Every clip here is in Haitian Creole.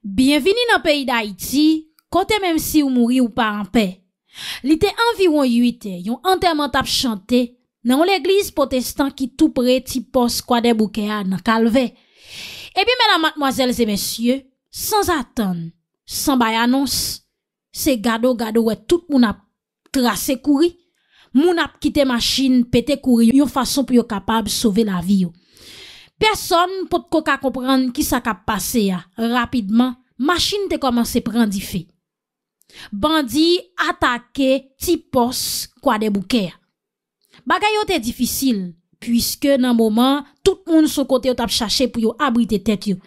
Bienvini nan peyi da iti, kote menm si ou mouri ou pa anpe. Li te environ yu ite, yon antermant ap chante nan yon leglis potestan ki tou pre ti pos kwa de boukeya nan kalve. Ebi mena matmoazelze mensyye, san zaten, san bayanons, se gado gado wet tout moun ap krasse kouri, moun ap kite masjin pete kouri yon fason pou yo kapab sove la vi yo. Person pot koka kompran ki sa kap pase ya, rapidman, machin te koman se prendi fe. Bandi atake ti pos kwa de bouke ya. Bagay yo te difisil, pwiske nan mouman, tout moun sou kote yo tap chache pou yo abri te tet yo.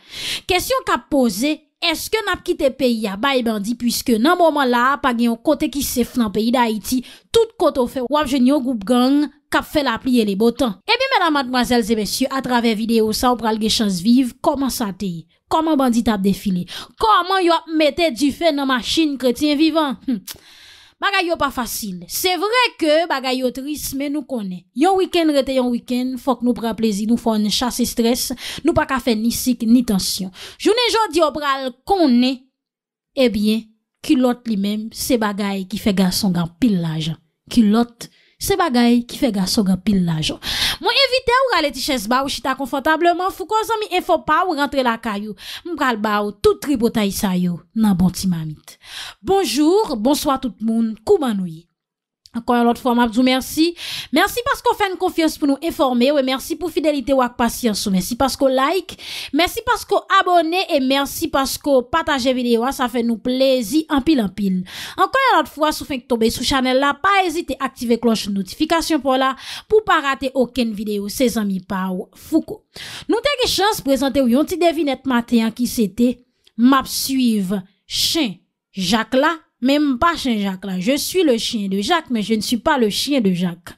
Kesyon kap pose, eske nap kite peyi ya bayi bandi, pwiske nan mouman la, pa gen yon kote ki sef nan peyi da Haiti, tout koto fe wap jen yo goup gang yon. kap fè la pli e le botan. E eh bi mena mademoiselles e bensyou, a travè videyo sa, ou pral ge chans vive, koman sa teye? Koman bandit ap define? Koman yo ap mette di fè nan machin kre tiye vivan? Bagay yo pa fasyne. Se vre ke bagay yo tris, men nou konen. Yon wikend rete yon wikend, fok nou pral plezi, nou fòn chase stres, nou pa ka fè ni sik ni tensyon. Jounen jò di yo pral konen, e biye, kilot li men, se bagay ki fè gason gampil laj. Kilot limen, Se bagay ki fe ga soga pil lajo. Mwen evite ou gale ti ches ba ou chita konfotableman, fou kon zan mi enfo pa ou rentre la kayo. Mwen gale ba ou tout tribo ta isa yo nan bonti mamit. Bonjour, bonsoi tout moun, koumanouye. Ankon yon lot fwa map zou mersi. Mersi pasko fè n konfiyans pou nou informe ou e mersi pou fidelite ou ak pasyans ou mersi pasko like. Mersi pasko abone e mersi pasko pataje videyo a sa fè nou plezi anpil anpil. Ankon yon lot fwa sou fèn ki tobe sou chanel la pa ezite aktive kloche notifikasyon pou la pou pa rate oken videyo se zami pa ou fuko. Nou teke chans prezante ou yon ti devinet maten ki se te map suive chen jak la. Mem pa chen Jacques la. Je suis le chien de Jacques, men je ne suis pas le chien de Jacques.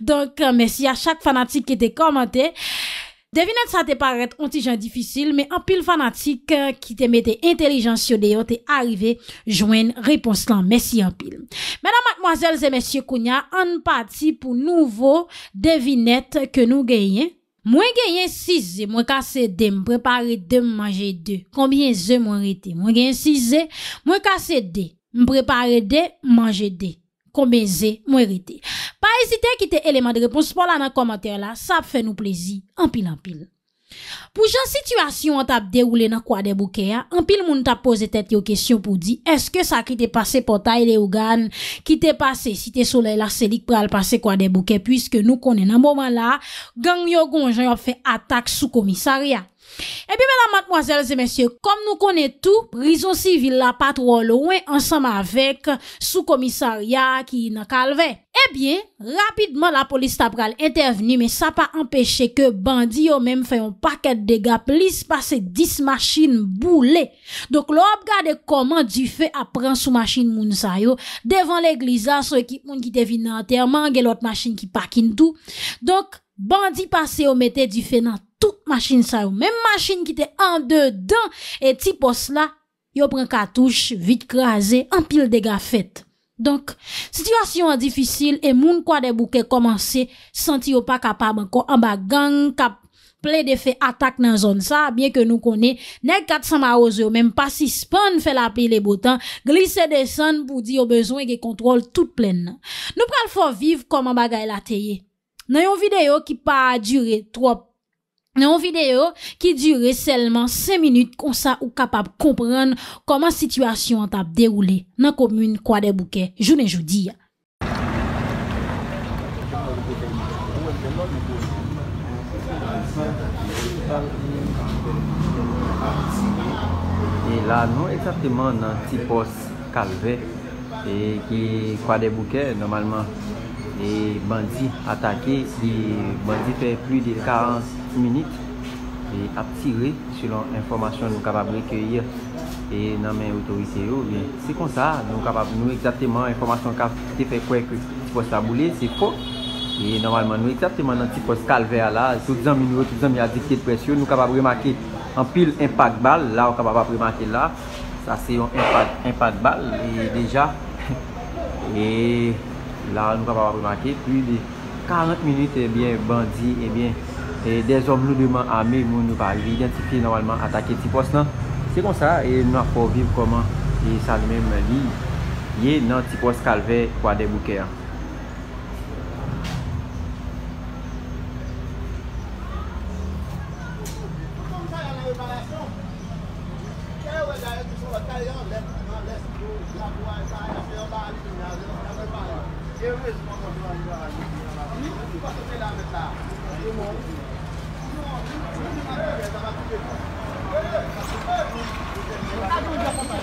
Donc, euh, merci à chaque fanatique qui te commentait. Devinette, ça te paraît un petit genre difficile, men en pile fanatique euh, qui te mette intelligent sur des autres et arrivé, je vous en réponds. Merci en pile. Madame, mademoiselles et messieurs, Kounia, en partie pour nouveau Devinette que nous gagnons. Moi, j'ai gagné 6, moi, j'ai cassé 2. Je me prépare de manger 2. Combien d'oeufs m'ont arrêté? Moi, j'ai gagné 6, moi, j'ai cassé 2. Mprepare de, manje de, kombeze, mwere de. Pa esite kite eleman de repons pou la nan komater la, sa ap fe nou plezi, anpil anpil. Pou jan situasyon an tap deroule nan kwa de bouke ya, anpil moun tap pose tet yo kesyon pou di, eske sa ki te pase potay de ou gan, ki te pase site sole la selik pral pase kwa de bouke, pwiske nou konen nan mwoman la, gang yo gonjan yo ap fe atak sou komisarya. E bi mena matmoazelze mensyo, kom nou konen tou, prizon sivil la patroule ouen ansam avek sou komisarya ki na kalve. E bi, rapidman la polis tabral interveni, men sa pa empeshe ke bandi yo menm fè yon paket dega, plis pase dis maschine boule. Dok lop gade koman di fè apren sou maschine moun sa yo, devan l'egliza, sou ekip moun ki tevi nan terman, gen lot maschine ki pakine tou. Dok bandi pase yo metè di fè nan terman, tout machin sa yo, menm machin ki te an de dan, e ti pos la, yo pren katouche, vit krasen, an pil dega fet. Donk, sityasyon an difisil, e moun kwa de bouke komanse, santi yo pa kapab anko, an bagan, ka ple de fe atak nan zon sa, bien ke nou konen, nek kat san ma oze yo, menm pa si span fe la pi le botan, glise de san, pou di yo bezon e ge kontrol tout plen nan. Nou pral fò viv, kom an bagan e la teye. Nan yon videyo ki pa a dure trop, Nan videyo ki dure selman 5 minute kon sa ou kapap komprenn koman situasyon an tap deroule nan komune Kwa de Bouke, jounen joudi. E la nou eksepteman nan ti pos kalve, e ki Kwa de Bouke normalman, e bandi atake, e bandi fe pli de karense. minute ap tire selon informasyon nou kapab re kye yon e nan men otorise oh yo se kon sa nou kapab nou ekzapte man informasyon kap te fe kwek pou sa bole se fo e normalman nou ekzapte man nan ti pou sa kalve la tout zan mi nou tout zan mi adikte presyon nou kapab re make an pil impak bal la ou kapab re make la sa se yon impak bal e deja e la nou kapab re make plus de 40 minute e eh bien bandi e eh bien E de zonm nou do man ame moun nou bagi, yon tipi normalman atake tipos lan. Se kon sa, e nou apor viv koman. E sa lume mwen li, ye nan tipos kalve kwa debouke an.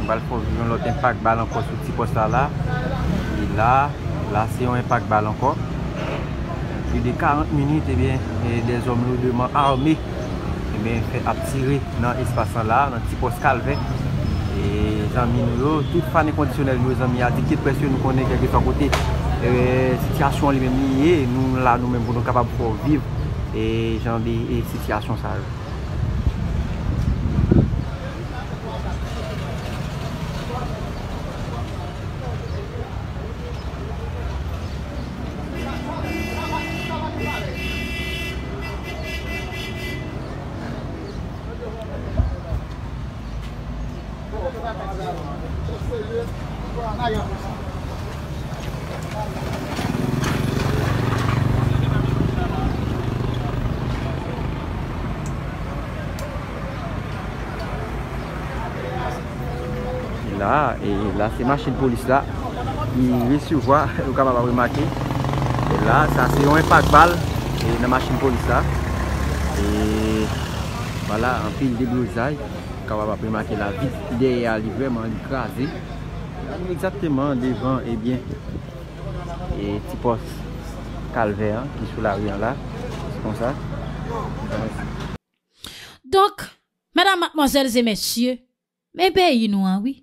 nou val fòs joun lòt empak bal ankon sou ti pos la la li la, la se yon empak bal ankon li de 40 minit ebyen e de zom nou dèman armi ebyen fè atire nan espasan la nan ti pos kal ven e zan mi nou lò tout fan e kondisyonel nou zan mi a dikid presyo nou konen kèk de sa kote e sityasyon li men mi ye nou la nou men bonon kapab pou ou viv e zan di e sityasyon sa Se machin polis la, vi sou vwa, ou kama va premake, la, sa se yon empak bal, na machin polis la, e, wala, an fil de blouzay, kama va premake la, vide, ide yon alivreman, yon krasi, yon exactement devan, e bien, e, tipos, kalve, an, ki sou la riyan la, se kon sa. Donk, madame, mademoiselles et messieurs, me pe yon nou an, oui.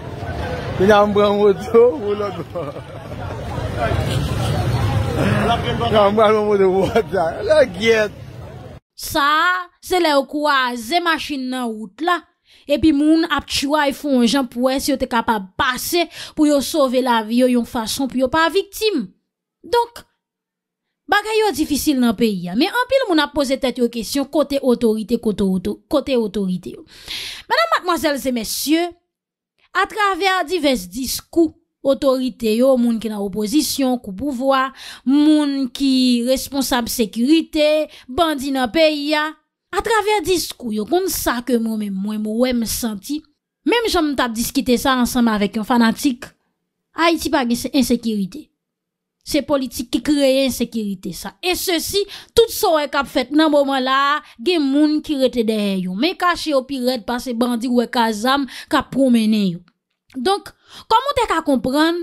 Yon ambran mwoto, wou lakon. Yon ambran mwoto, wou lakon. Lakon. Sa, se lè wakou a zè machin nan wout la, epi moun ap chwa yon e fonjan pou wè si yon te kapab basè pou yon sove la vyo yon fason pou yon pa viktim. Donk, bagay yo difisil nan peyi ya. Me anpil moun ap pose tèt yo kesyon kote otorite, kote otorite yo. Mènam matmazèl zè mèsyè, A traver divers diskou, otorite yo, moun ki nan oposisyon, ku pouvoi, moun ki responsab sekirite, bandi nan peyi ya. A traver diskou, yo kon sa ke moun men mwen mwen mwen senti. Menm jan mwen tap diskite sa ansanman vek yon fanatik. A iti pa gen se insekirite. Se politik ki kreye insekirite sa. E se si, tout so e kap fet nan moun la gen moun ki rete dehe yo. Men kache yo pi rete pa se bandi wek azam kap promene yo. Donk, komon te ka kompran,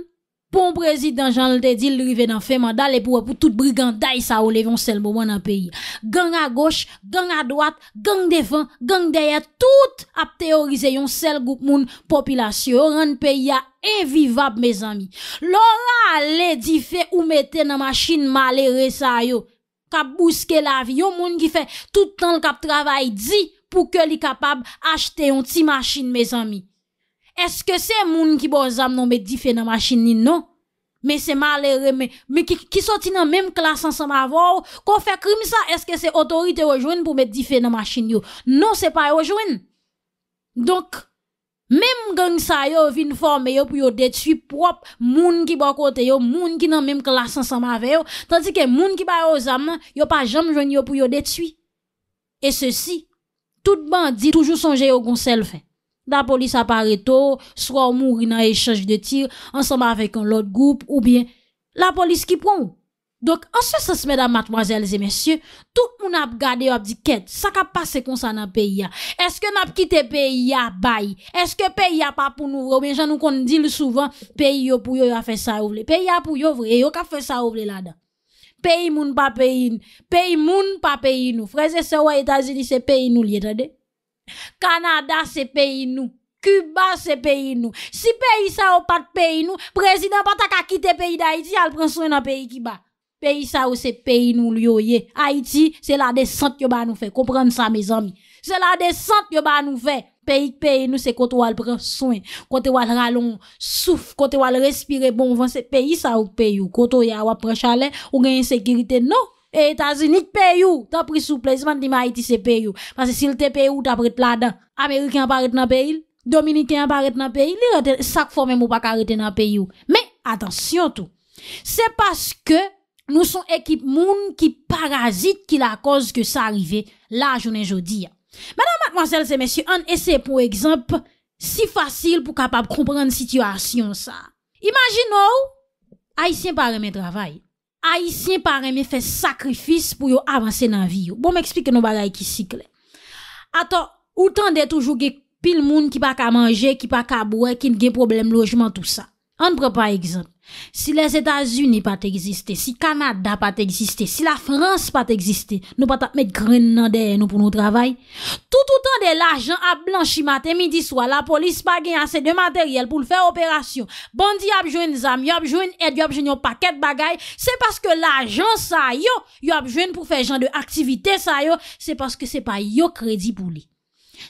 pon prezid dan jan l te di l rive nan fe manda le pou wapou tout briganday sa ou levyon sel moun an peyi. Gang a goch, gang a doat, gang devan, gang deye, tout ap teorize yon sel goup moun popilasyon an peyi ya evivab, me zami. Lora le di fe ou mette nan machin malere sa yo, kap buske la vi, yo moun ki fe toutan l kap travay di pou ke li kapab achte yon ti machin, me zami. Eske se moun ki bo zam nan met dife nan machin ni nou? Me se male reme, me ki soti nan menm klasan san ma vè ou, kon fe krim sa, eske se otorite rejwen pou met dife nan machin yo? Nou se pa rejwen. Donk, menm geng sa yo vin forme yo pou yo detwi prop, moun ki bo kote yo, moun ki nan menm klasan san ma vè ou, tanti ke moun ki ba yo zam, yo pa jam jwen yo pou yo detwi. E se si, tout bandi toujou sonje yo goun sel fè. La polis apare to, swa ou moun rina e chanj de tir, ansamba avek an lot group, ou bien la polis ki prou. Dok ansa sa semedan matmoazelze mensyo, tout moun ap gade yo ap di ket, sa ka pase konsa nan peyi ya. Eske nap kite peyi ya bayi? Eske peyi ya pa pou nou vre? Ou bien jan nou kon di lou souvan, peyi yo pou yo yo a fe sa ou vre? Peyi ya pou yo vre? E yo ka fe sa ou vre la da? Peyi moun pa peyi nou? Peyi moun pa peyi nou? Freze sewa etazi li se peyi nou li etade? Kanada se peyi nou, Kuba se peyi nou Si peyi sa ou pat peyi nou, prezident patak akite peyi da Haiti al pren souen nan peyi ki ba Peyi sa ou se peyi nou liyo ye Haiti se la de sante yo ba nou fe, kompren sa me zami Se la de sante yo ba nou fe Peyi peyi nou se koto al pren souen Kote wal ralon souf, kote wal respire bonvan Se peyi sa ou peyi ou, koto ya wap pren chalet ou gen yon sekirite nou Et États-Unis paye où? t'as pris souplesse, pas dit Haïti c'est paye Parce que s'il te paye ou, t'as pris là-dedans. Américain apparaît dans pays, Dominicain apparaît dans pays, li chaque fois même ou pas arrêter dans pays Mais, attention tout. C'est parce que nous sommes équipe moun qui parasite qui la cause que ça arrive là journée jeudi. Madame, mademoiselle, et messieurs, on essaie pour exemple si facile pour capable comprendre situation ça. Imaginons, haïtien par mes travail. A isyen pareme fe sakrifis pou yo avanse nan vi yo. Bo m eksplike nou bagay ki si kle. Ato, ou tan de toujou ge pil moun ki pa ka manje, ki pa ka boue, ki nge problem lojman tout sa. An pre pa egzant. Si les Etats-Unis pat eksiste, si Kanada pat eksiste, si la France pat eksiste, nou pat ap met gren nan dey nou pou nou travay. Tout ou tan de l'ajan ap blanchi maten midi swa, la polis pa gen ase de materyel pou l'fè operasyon. Bondi ap jwen zam, yo ap jwen ed, yo ap jwen yo paket bagay, se paske l'ajan sa yo, yo ap jwen pou fè jan de aktivite sa yo, se paske se pa yo kredi pou li.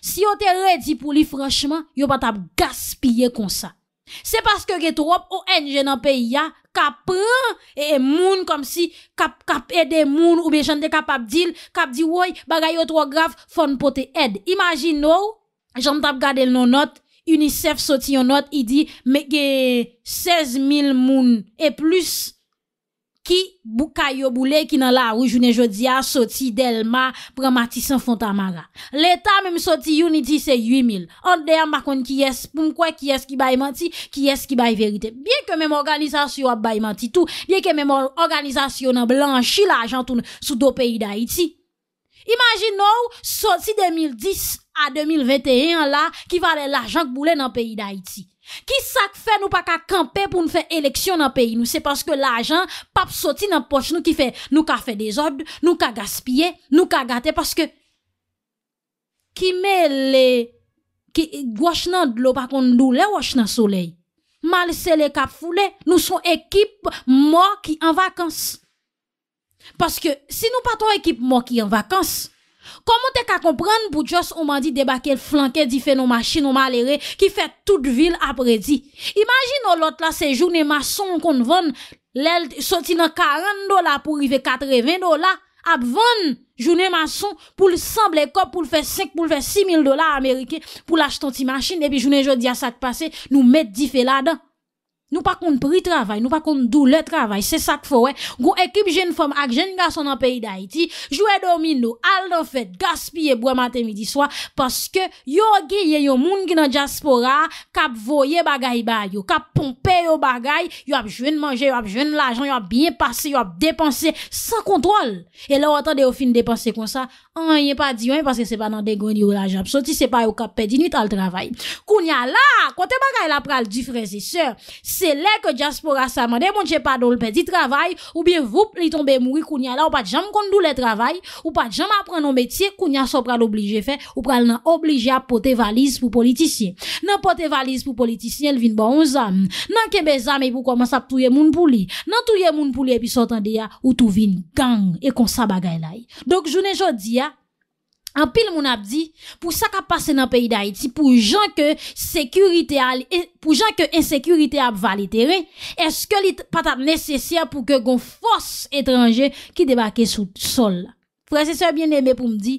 Si yo te redi pou li franchman, yo pat ap gaspye konsa. Se paske ge trop o enje nan peyi ya Kap e moun Kom si kap e de moun Ou be chante kap abdil Kap di woy bagay yo tro graf fon pote ed Imagin nou oh, Jan tap gade l nonot Unicef soti yonot I di me ge 16000 moun E plus ki boukayo boule ki nan la roujounen jodia soti delma pran mati san fonta maga. L'Etat menm soti youni di se 8000. Onde yon bakon ki yes, pou mkwa ki yes ki bay manti, ki yes ki bay verite. Bien ke menm organizasyon ap bay manti tou, bien ke menm organizasyon nan blanchi la ajantoun sou do peyi da iti. Imagine nou soti 2010 a 2021 la ki vale la ajant boule nan peyi da iti. Ki sak fe nou pa ka kampe pou nou fe eleksyon nan peyi nou? Se paske la jan pap soti nan poch nou ki fe, nou ka fe dezod, nou ka gaspye, nou ka gate. Paske ki me le, ki gwash nan lo pa kon dou le, gwash nan soley. Mal se le kap fule, nou son ekip mok ki an vakans. Paske si nou paton ekip mok ki an vakans... Koman te ka kompran pou tjos ouman di deba ke flanke di fe nou machin ouman le re ki fe tout vil apre di. Imagin nou lot la se jounen mason kon voun lèl soti nan 40 dola pou rive 80 dola ap voun jounen mason pou l'samb le kop pou l'fe 5 pou l'fe 6 mil dola Amerike pou l'ach ton ti machin e pi jounen jounen di a sa te pase nou met di fe la dan. Nou pa kont pri travay, nou pa kont dou le travay Se sak fo we, goun ekip jen fom Ak jen gaso nan peyi da iti Jou e domi nou, al do fet Gaspi e boua maten midi swa Paske yo geye yo moun ki nan jaspora Kap voye bagay ba yo Kap pompe yo bagay Yo ap jwen manje, yo ap jwen lajan Yo ap binye pase, yo ap depanse Sa kontrol, e la wata de yo fin depanse kon sa An, yon pa diyon, yon pa se se pa nan degon Yo lajan, so ti se pa yo kap pedi Nuit al travay, koun ya la Kote bagay la pral di freze, se Se le ke diaspora sa man de mounche pa do l pedi travay ou biye voup li tombe moui kounya la ou pat jam kondou le travay ou pat jam apren nou metye kounya so pral oblige fe ou pral nan oblige a pote valiz pou politisyen. Nan pote valiz pou politisyen el vin bon zan. Nan kebe zan epi ou koman sap touye moun pou li. Nan touye moun pou li epi sotan de ya ou tou vin gang e kon sa bagay la. Dok jounen jodi ya. An pil moun ap di, pou sa ka pase nan peyi da Haiti, pou jan eh, ke insekurite ap valitere, eske li patap nesesye pou ke gon fos etranje ki debake sou sol la. Franseseur bien eme pou mdi,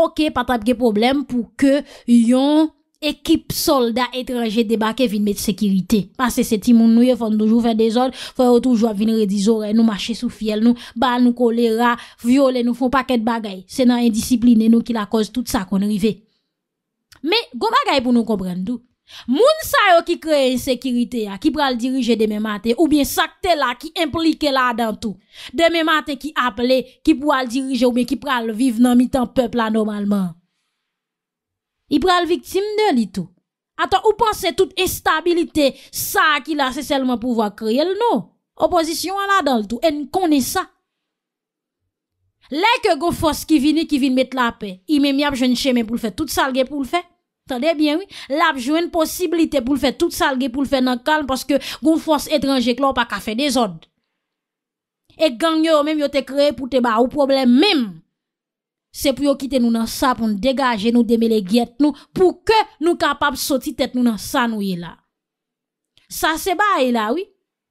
ok, patap ge problem pou ke yon... ekip soldat etranje debake vin met sekirite. Pase se ti moun nouye fon doujou fè de zon, fè yo toujou avin redizore, nou mache sou fiel, nou bal nou kolera, viole, nou fon paket bagay. Se nan indiscipline nou ki la koz tout sa kon rive. Me, go bagay pou nou kobren dou. Moun sa yo ki kreye en sekirite ya, ki pral dirije deme mate, oubyen sakte la ki implike la dan tou. Deme mate ki aple, ki pral dirije oubyen ki pral vive nan mitan pepla normalman. I pral viktim nan li tou. Ata ou panse tout estabilite sa ki la se selman pouwa kreye l nou. Oposisyon an la dal tou. En kone sa. Lè ke goun fos ki vine, ki vine mette la pe. I men mi apjwen cheme pou l fè. Tout salge pou l fè. Tande bien wè. L apjwen posibilite pou l fè. Tout salge pou l fè nan kalm. Paske goun fos etranje klo pa ka fè de zon. E gangyo men yo te kreye pou te ba ou problem menm. Se pou yo kite nou nan sa pou nou degaje nou deme le gyet nou pou ke nou kapap soti tet nou nan sa nou ye la. Sa se ba e la, oui.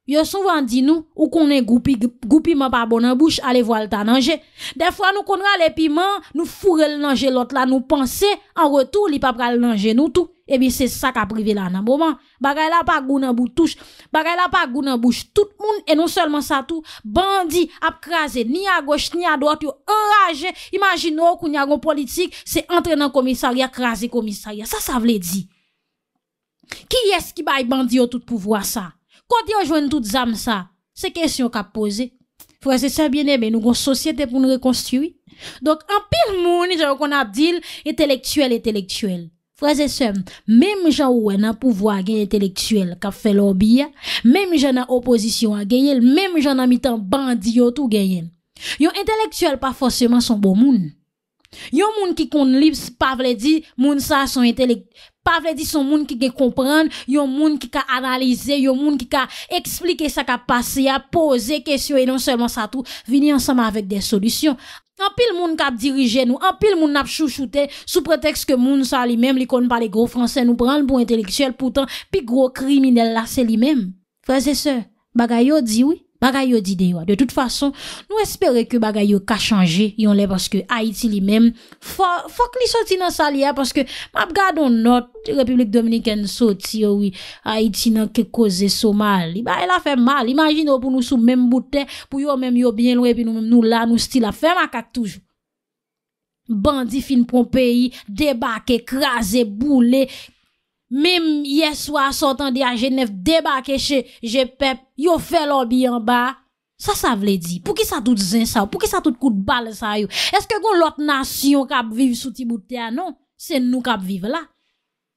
Yo souvan di nou ou konen goupi, goupi man pa bonan bouch, ale vo al ta nanje. De fwa nou konen le piman, nou fure le nanje lot la, nou panse, an retou li papra le nanje nou tou. Ebi se sa ka prive la nan boman Bagay la pa gounan bou touche Bagay la pa gounan bou touche Tout moun e non selman sa tou Bandi ap kraze ni a goche ni a doche Yo oraje Imagino kou nyagon politik Se entre nan komisari akraze komisari Sa sa vle di Ki es ki bay bandi yo tout pouvoa sa Kote yo jwen tout zam sa Se kesyon ka pose Fwese se biene be nou kon sosyete pou nou rekonstiwi Donk an pil moun Je yo kon ap dil etelektuel etelektuel Frase se, mèm jan ouwe nan pouvo a genye enteleksuel kap fe lòbi ya, mèm jan nan opozisyon a genyel, mèm jan nan mitan bandi yo tou genyen, yo enteleksuel pa fòsèman son bon moun. Yon moun ki kon lips pa vle di moun sa son intelekt, pa vle di son moun ki ge kompran, yon moun ki ka analize, yon moun ki ka eksplike sa ka pase, a pose kesyon e non seulement sa tout, vini ensemble avec des solisyon. An moun kap dirije nou, an pil moun ap chouchouté, sou prétexte ke moun sa li même li kon parle le gro nous nou pran pou intellectuel, pourtant pi gros criminel la c'est li même Frère se, bagay yo di oui. Bagay yo di deyo, de tout fason, nou espere ke bagay yo ka chanje, yon le paske Haiti li men, fok li soti nan sali ya, paske map gado not, Republik Dominikène soti yo, oh Haiti nan ke koze Somali, ba el a fe mal, imagine yo pou nou sou menm bouten, pou yo menm yo bien lou, epi nou la, nou sti la fe, ma kak toujou. Bandi fin pou mpeyi, debake, krasé, boule, krasé, Mem yeswa sotan di a jenef debake che je pep, yo fe lor bi yon ba. Sa sa vle di, pou ki sa tout zin sa ou, pou ki sa tout kout bal sa yo. Eske kon lot nasyon kap viv sou ti bout te anon, se nou kap viv la.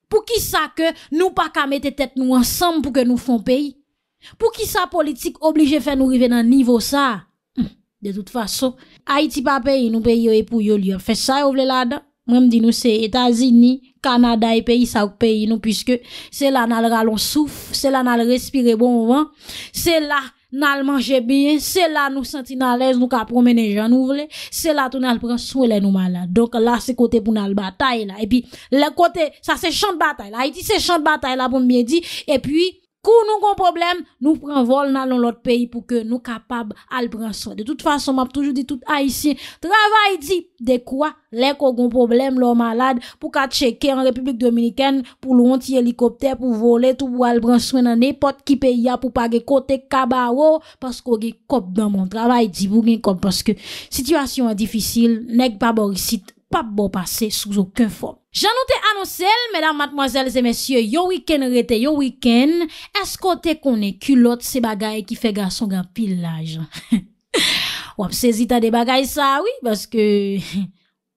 Pou ki sa ke nou pa ka mette tet nou ansan pou ke nou fon peyi. Pou ki sa politik oblije fe nou rive nan nivo sa. Hm, de tout fason, Haiti pa peyi nou peyi yo epou yo liyo. Fe sa yo vle la dan. Mwen mdi nou se Etazini, Kanada e peyi sa ouk peyi nou pwiske se la nan al ralon souf, se la nan al respire bon van, se la nan al manje bien, se la nou senti nan lez nou ka promene jan nou vle, se la tou nan al pren sou e le nou man la. Donk la se kote pou nan al batay la, e pi le kote sa se chan batay la, a iti se chan batay la pou bon mbiye di, e pi... Kou nou kon problem, nou pren vol nan loun lout peyi pou ke nou kapab albrenswen. De tout fason, map toujou di tout aisyen, travay di de kwa le kon kon problem loun malad pou ka cheke an Republik Dominikèn pou loun ti helikopter pou vole tou pou albrenswen nan e pot ki peyi ya pou pa ge kote kabawo. Pas kou ge kop nan moun travay di pou gen kop paske. Sityvasyon an difisil, nek pa borisit, pa bo pase souzouken form. Janote anonsel, mèdam matmoazèl zè mèsyè, yon wikèn rete, yon wikèn, eskote konè kulot se bagay ki fe gason ga pil laj. Wap se zita de bagay sa, oui, baske,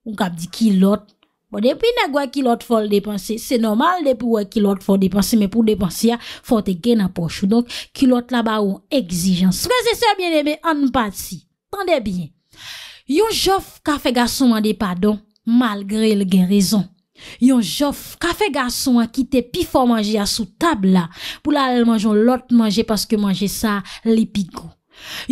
wap di kulot. Bon, depi nan gwa kulot fol depanse, se normal de pou wak kulot fol depanse, men pou depanse ya, fol te gen aposho. Donk, kulot la ba ou, egzijans. Spreze se, mèdèmè, an pati. Tande bien. Yon jof ka fe gason man de padon, malgre l gen rezon. Yon jof kafe gason a kite pi fo manje a sou tab la pou la ale manjon lot manje paske manje sa li piko.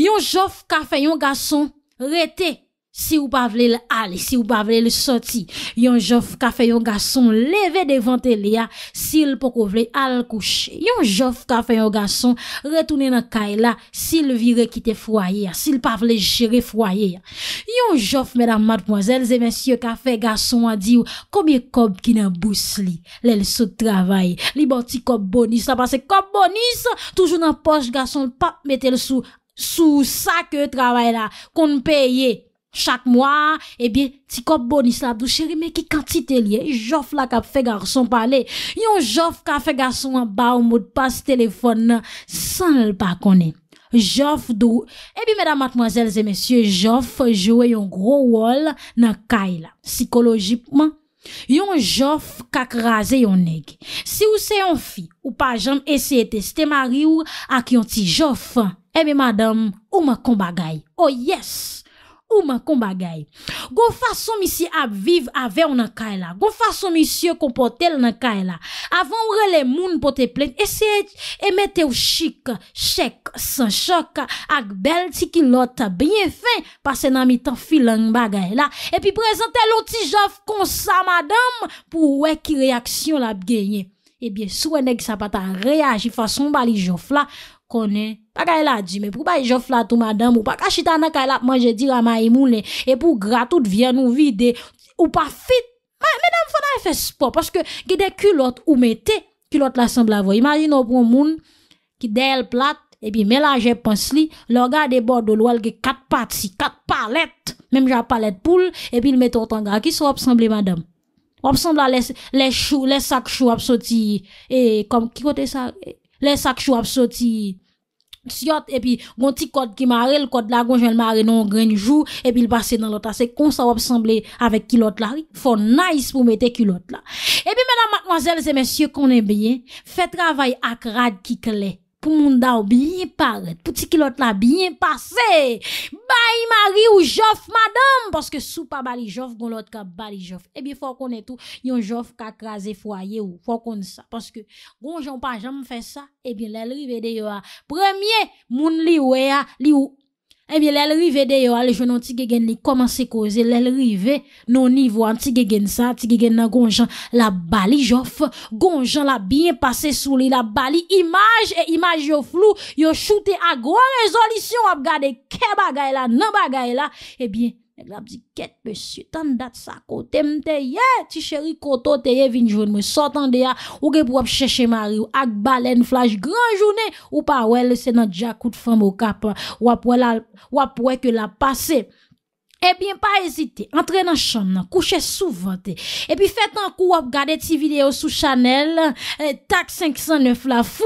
Yon jof kafe yon gason rete. Si ou pa vle l al, si ou pa vle l soti, yon jof ka fe yon gason leve devante le ya, sil pou kou vle al kouche. Yon jof ka fe yon gason retounen nan kay la, sil vire kite fwaye ya, sil pa vle jere fwaye ya. Yon jof, mèdam madmozèl, zè men sye ka fe gason a di ou, komye kob ki nan bous li, lè l sou travaye. Li boti kob bonis, sa basè kob bonis, toujou nan poch gason l pap metel sou sa ke travaye la, kon peye. Chak mwa, ebi, ti kop bonis la dou cheri, me ki kantite liye, jof la ka fe garson pale, yon jof ka fe garson ba ou moud pas telefon na, san l pa konen. Jof dou, ebi, mèdam matmazèlze, mèsyè, jof jouè yon gro wòl nan kay la, psikolojipman, yon jof kak razè yon neg. Si ou se yon fi, ou pa jèm eseye testè ma ri ou ak yon ti jof, ebi, madame, ou mè kon bagay, o oh, yes! Oman kon bagay, go fason misi ap viv ave ou nan kay la, go fason misi yo kompote l nan kay la, avan oure le moun pote plen, eseye emete ou chik, chek, san chok, ak bel ti ki lota, bine fin, pase nan mi tan filan bagay la, epi prezante loti jof konsa madam pou we ki reaksyon la ap genye. Ebyen, sou ene ki sa pata reaji fason bali jof la, konen genye. A ka y la di, me pou ba y joflat ou madame, ou pa kachita nan ka y la manje di ramay mounen, e pou gratout vyen ou vide, ou pa fit, menam fana e fespo, paske ki de kulot ou mette, kulot la sembl avoy. Imagin nou pou moun, ki del plat, e pi mela jepans li, lor ga de borde lou alge kat pati, kat palet, menm ja palet poul, e pi l mette otan ga, ki sou obsembli madame? Obsembla le chou, le sak chou ap soti, e kom ki kote sa, le sak chou ap soti, et puis, un petit code qui marre, le code là, je le marre non grain jour, et puis il passe dans l'autre. C'est comme ça, va sembler avec l'autre là. Faut nice pour mettre l'autre là. Et puis, mesdames, mademoiselles et messieurs, qu'on est bien, fait travail à crade qui clé pour mon soit bien paraître, pour petit kilot la bien passé. Bye Marie ou Joff madame parce que sous pas bali Joff gon l'autre ka bali Joff. Eh bien faut qu'on est tout yon Joff ka craser foyer ou faut qu'on ça parce que gon j'en pas jamais fait ça. Eh bien l'elle rive de yo Premier moun li wea li ou eh bien rive de yo, elle jeune ti gegen li se koze, causer rive niveau, nivou nos niveaux gegen sa, ça, gegen nan gonjan la bali j'offre, gonjan la bien passé sous lui, la bali image et image yo flou, yo shooté à résolution résolution, ap gade ke bagay la, nan là, la, eh bien... E glap zi ket pesye tan dat sa kote mte ye ti cheri koto te ye vin joun mwen sotan de ya ou ge pou wap cheshe mari ou ak balen flaj gran jounen ou pa wè lese nan dja kout fan mou kap wap wè ke la pase. Eh bien, pas hésiter, entrez dans la chambre, couchez souvent, et puis faites un coup, regardez ces vidéos sous Chanel, eh, tac 509 là, fou,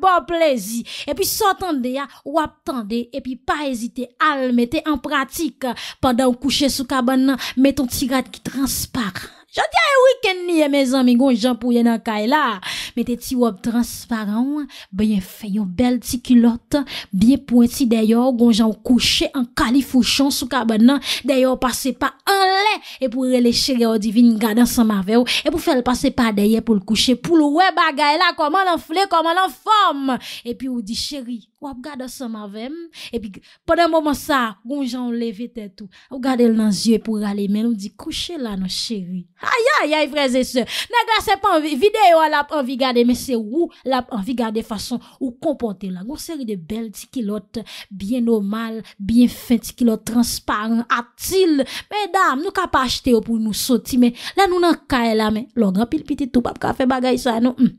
bon plaisir, et puis s'entendez, hein. ou attendez, et puis pas hésiter à le en pratique, pendant que vous couchez sous cabane, mettez un tirade qui transparent. Jodi a yon wiken ni e me zanmi gonjan pou yon an kay la. Meteti wap transparan wan. Ben yon fè yon bel ti kilot. Bien pointi deyo. Gonjan wak kouche an kalifouchon sou kab nan. Deyo wap pase pa an le. E pou rele chere wadivin gadan sa ma vew. E pou fè l'pase pa deye pou l'kouche. Poul wè bagay la koman an fle koman an fom. E pi ou di cheri wap gadan sa ma vew. E pi pou den mouman sa. Gonjan wak leve tetou. Ou gade l nan zye pou rale men. Ou di kouche la nan cheri. Ayayay, freze se. Nagla, se pa videyo la pou anvi gade, men se ou la pou anvi gade fason ou komponte la. Gon seri de bel ti kilot, bien normal, bien fin ti kilot, transparent, aptil. Men dam, nou ka pa achete yo pou nou soti, men la nou nan kae la, men. Lo, gran pil piti tupap, kafe bagay sa, anon. Hmm.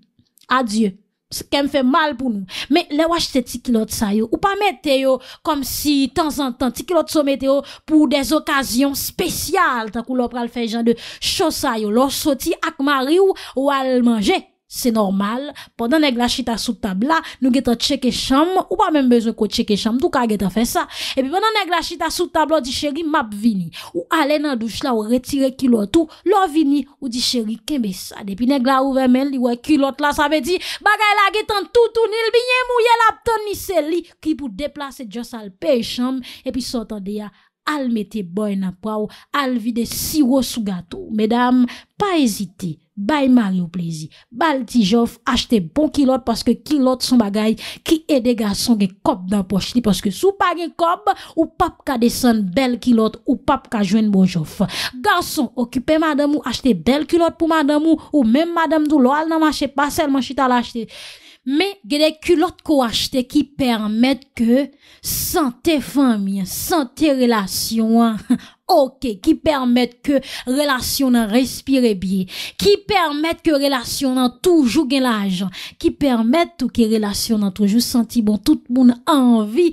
Adye. qu'elle fait mal pour nous. Mais les wash ces de ça yo, ou pas mettre yo comme si de temps en temps tikilot so ça yo pour des occasions spéciales, tant qu'on va faire genre de choses ça yo, l'on sorti avec mari ou, ou elle manger c'est normal. Pendant que la chita sous table là, nous avons checker chambre, ou pas même besoin de checker chambre, tout cas, fait ça. Et puis, pendant que la chita sous table, on dit chéri, map vini. Ou aller dans la douche là, ou retirer kilo tout, l'on vini, ou dit chéri, qu'est-ce ça? Depuis que la ou culotte là, ça veut dire, bagay la getan tout, tout, ni bien mouye la ton ni qui pour déplacer Jossal pe chambre, et puis sortant ya, al mette boy nan ou al vide siro sous gâteau. Mesdames, pas hésiter. Bay Mario plaisir. Bal Tijof, achetez bon kilot parce que kilote son bagay qui aide garçons gen kop dans poche parce que sou pa gen cop ou pap ka descend belle kilot ou pap ka un bon jof. Garçon, occupez madame ou achetez belle kilot pour madame ou, ou même madame dou al nan marché pas seulement chita l'acheter. Me, genè kulot ko achete ki permèt ke sante fami, sante relasyon an. Ok, ki permette ke relasyon nan respire bie, ki permette ke relasyon nan toujou gen la ajan, ki permette ou ki relasyon nan toujou santi bon, tout bon moun anvi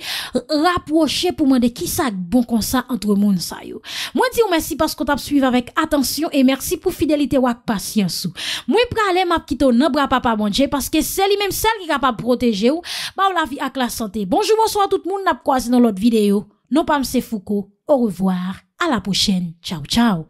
raproche pou mwende ki sa bon konsa antre moun sayo. Mwen di ou mwensi paskot ap suyve avek atensyon e mwensi pou fidelite wak pasyansou. Mwen pralem ap kito nan bra pa pa mwensye, paske seli menm sel ki gra pa proteje ou, ba ou la vi ak la sante. Bonjou, mwonswa, tout moun ap kwazi nan lot videyo. Non pa mse fouko, ou revoar. 阿拉不見，chow chow。